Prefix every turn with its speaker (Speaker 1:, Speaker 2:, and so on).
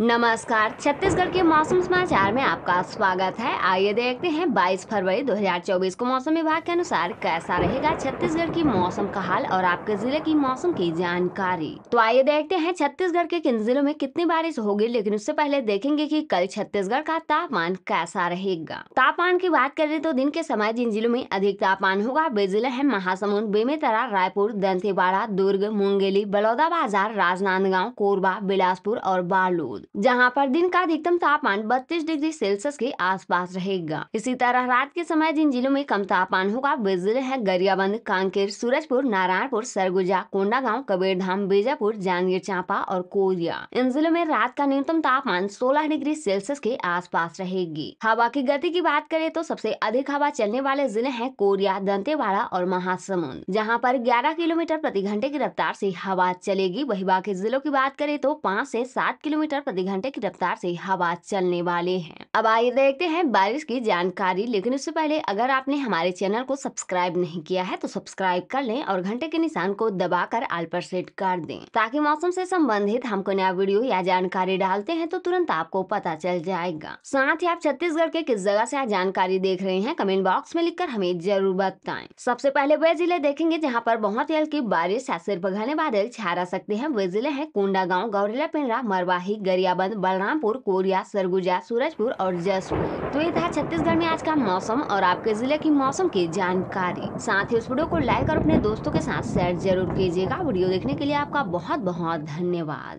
Speaker 1: नमस्कार छत्तीसगढ़ के मौसम समाचार में आपका स्वागत है आइए देखते हैं 22 फरवरी 2024 को मौसम विभाग के अनुसार कैसा रहेगा छत्तीसगढ़ की मौसम का हाल और आपके जिले की मौसम की जानकारी तो आइए देखते हैं छत्तीसगढ़ के किन जिलों में कितनी बारिश होगी लेकिन उससे पहले देखेंगे कि कल छत्तीसगढ़ का तापमान कैसा रहेगा तापमान की बात करें तो दिन के समय जिन जिलों में अधिक तापमान होगा वे जिले है महासमुंद बेमेतरा रायपुर दंतेवाड़ा दुर्ग मुंगेली बलौदा बाजार राजनांदगांव कोरबा बिलासपुर और बालोद जहां पर दिन का अधिकतम तापमान 32 डिग्री सेल्सियस के आसपास रहेगा इसी तरह रात के समय जिन जिलों में कम तापमान होगा वे जिले है गरियाबंद कांकेर सूरजपुर नारायणपुर सरगुजा कोंडागांव कबीरधाम बीजापुर जांजगीर चांपा और कोरिया इन जिलों में रात का न्यूनतम तापमान सोलह डिग्री सेल्सियस के आस रहेगी हवा की गति की बात करें तो सबसे अधिक हवा चलने वाले जिले हैं कोरिया दंतेवाड़ा और महासमुंद जहां पर 11 किलोमीटर प्रति घंटे की रफ्तार से हवा चलेगी वही बाकी जिलों की बात करें तो पाँच ऐसी सात किलोमीटर प्रति घंटे की रफ्तार से हवा चलने वाले हैं अब आइए देखते हैं बारिश की जानकारी लेकिन उससे पहले अगर आपने हमारे चैनल को सब्सक्राइब नहीं किया है तो सब्सक्राइब कर लें और घंटे के निशान को दबाकर आल पर सेट कर दें ताकि मौसम से संबंधित हम कोई नया वीडियो या जानकारी डालते हैं तो तुरंत आपको पता चल जाएगा साथ ही आप छत्तीसगढ़ के किस जगह ऐसी जानकारी देख रहे हैं कमेंट बॉक्स में कर हमें जरूर बताए सबसे पहले वे जिले देखेंगे जहाँ पर बहुत ही हल्की बारिश या सिर्फ घने बादल छा रह सकते हैं वे जिले हैं कोंडा गाँव गौरेला पिंडरा मरवाही गरियाबंद बलरामपुर कोरिया सरगुजा सूरजपुर और जसपुर तो ये था छत्तीसगढ़ में आज का मौसम और आपके जिले की मौसम की जानकारी साथ ही उस वीडियो को लाइक और अपने दोस्तों के साथ शेयर जरूर कीजिएगा वीडियो देखने के लिए आपका बहुत बहुत धन्यवाद